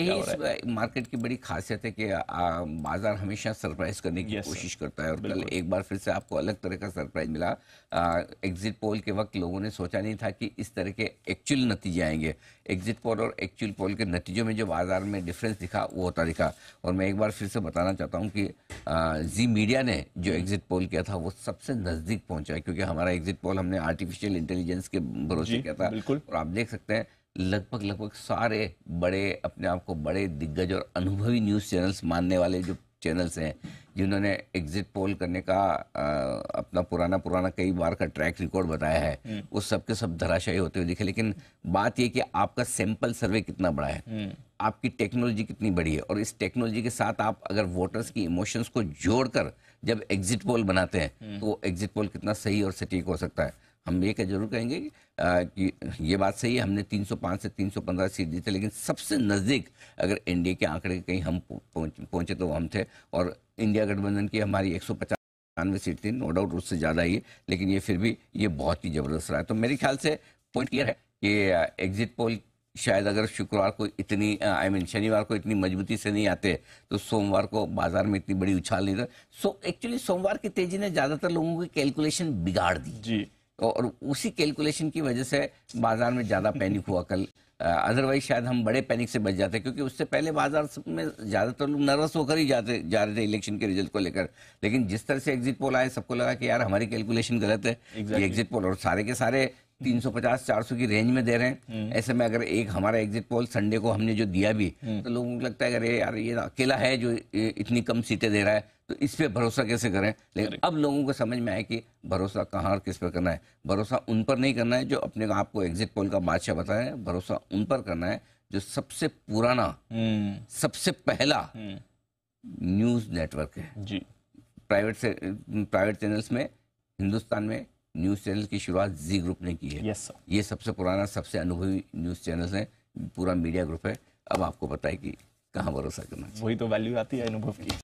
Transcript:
यही मार्केट की बड़ी खासियत है कि बाजार हमेशा सरप्राइज करने की yes, कोशिश करता है और कल एक बार फिर से आपको अलग तरह का सरप्राइज मिला एग्जिट पोल के वक्त लोगों ने सोचा नहीं था कि इस तरह के एक्चुअल नतीजे आएंगे एग्जिट पोल और एक्चुअल पोल के नतीजों में जो बाजार में डिफरेंस दिखा वो होता दिखा और मैं एक बार फिर से बताना चाहता हूँ कि जी मीडिया ने जो एग्जिट पोल किया था वो सबसे नज़दीक पहुँचा क्योंकि हमारा एग्जिट पोल हमने आर्टिफिशियल इंटेलिजेंस के भरोसे किया था और आप देख सकते हैं लगभग लगभग सारे बड़े अपने आप को बड़े दिग्गज और अनुभवी न्यूज़ चैनल्स मानने वाले जो चैनल्स हैं जिन्होंने एग्जिट पोल करने का आ, अपना पुराना पुराना कई बार का ट्रैक रिकॉर्ड बताया है उस हम्म। सब के सब धराशायी होते हुए दिखे लेकिन बात ये कि आपका सैंपल सर्वे कितना बड़ा है हम्म। आपकी टेक्नोलॉजी कितनी बड़ी है और इस टेक्नोलॉजी के साथ आप अगर वोटर्स की इमोशंस को जोड़कर जब एग्जिट पोल बनाते हैं हम्म। तो एग्जिट पोल कितना सही और सटीक हो सकता है हम ये कह जरूर कहेंगे कि ये बात सही है हमने 305 से 315 सीट जीते लेकिन सबसे नज़दीक अगर एनडीए के आंकड़े कहीं हम पहुंचे तो हम थे और इंडिया गठबंधन की हमारी एक सौ सीट थी नो डाउट उससे ज़्यादा ही लेकिन ये फिर भी ये बहुत ही ज़बरदस्त रहा तो मेरे ख्याल से पॉइंट क्लियर है कि एग्जिट पोल शायद अगर शुक्रवार को इतनी आई मीन शनिवार को इतनी मजबूती से नहीं आते तो सोमवार को बाजार में इतनी बड़ी उछाल नहीं था सो एक्चुअली सोमवार की तेजी ने ज़्यादातर लोगों की कैलकुलेशन बिगाड़ दी जी और उसी कैलकुलेशन की वजह से बाजार में ज़्यादा पैनिक हुआ कल अदरवाइज शायद हम बड़े पैनिक से बच जाते क्योंकि उससे पहले बाजार में ज़्यादातर तो लोग नर्वस होकर ही जाते जा रहे थे इलेक्शन के रिजल्ट को लेकर लेकिन जिस तरह से एग्जिट पोल आए सबको लगा कि यार हमारी कैलकुलेशन गलत है exactly. एग्जिट पोल और सारे के सारे 350 400 की रेंज में दे रहे हैं हम्म। ऐसे में अगर एक हमारा एग्जिट पोल संडे को हमने जो दिया भी हम्म। तो लोगों को लगता है अरे यार ये अकेला है जो इतनी कम सीटें दे रहा है तो इस पर भरोसा कैसे करें लेकिन अब लोगों को समझ में आए कि भरोसा कहाँ और किस पर करना है भरोसा उन पर नहीं करना है जो अपने आपको एग्जिट पोल का बादशाह बताया भरोसा उन पर करना है जो सबसे पुराना हम्म। सबसे पहला न्यूज़ हम्म। नेटवर्क है जी प्राइवेट से प्राइवेट चैनल्स में हिंदुस्तान में न्यूज़ चैनल की शुरुआत जी ग्रुप ने की है yes, ये सबसे पुराना सबसे अनुभवी न्यूज़ चैनल है पूरा मीडिया ग्रुप है अब आपको बताए कि कहाँ भरोसा करना वही तो वैल्यू आती है अनुभव की